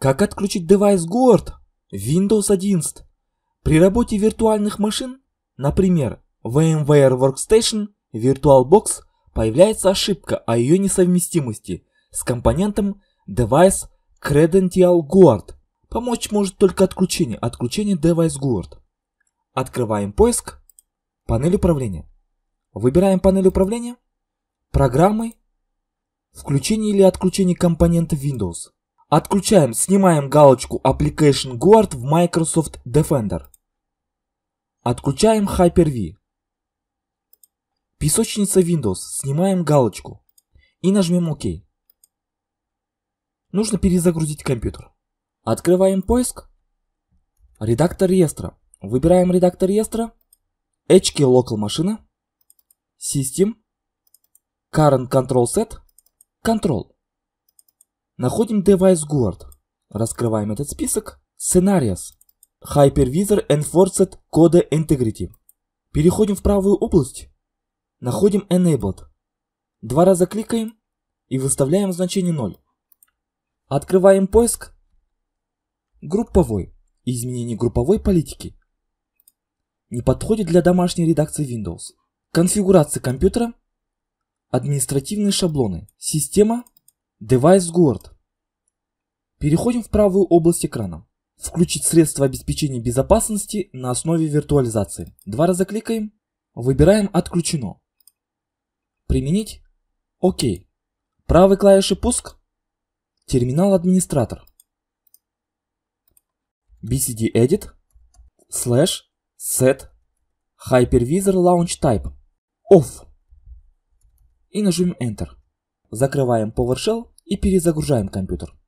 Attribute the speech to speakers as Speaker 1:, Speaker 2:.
Speaker 1: Как отключить девайс Gourd? Windows 11. При работе виртуальных машин, например, VMware Workstation, VirtualBox, появляется ошибка о ее несовместимости с компонентом Device Credential Guard. Помочь может только отключение, отключение Device Guard. Открываем поиск, панель управления. Выбираем панель управления, программы, включение или отключение компонента Windows. Отключаем, снимаем галочку Application Guard в Microsoft Defender. Отключаем Hyper-V. Песочница Windows. Снимаем галочку. И нажмем ОК. Нужно перезагрузить компьютер. Открываем поиск. Редактор реестра. Выбираем редактор реестра. HK Local машина. System. Current Control Set. Control. Находим Device Guard, Раскрываем этот список. Scenarios. Hypervisor Enforced Code Integrity. Переходим в правую область. Находим Enabled. Два раза кликаем и выставляем значение 0. Открываем поиск. Групповой. Изменение групповой политики. Не подходит для домашней редакции Windows. Конфигурация компьютера. Административные шаблоны. Система. Device Guard. Переходим в правую область экрана. Включить средства обеспечения безопасности на основе виртуализации. Два раза кликаем. Выбираем «Отключено». Применить. ОК. Правой клавишей «Пуск». Терминал-администратор. BCD Edit. Slash. Set. Hypervisor Launch Type. Off. И нажимаем Enter. Закрываем PowerShell и перезагружаем компьютер.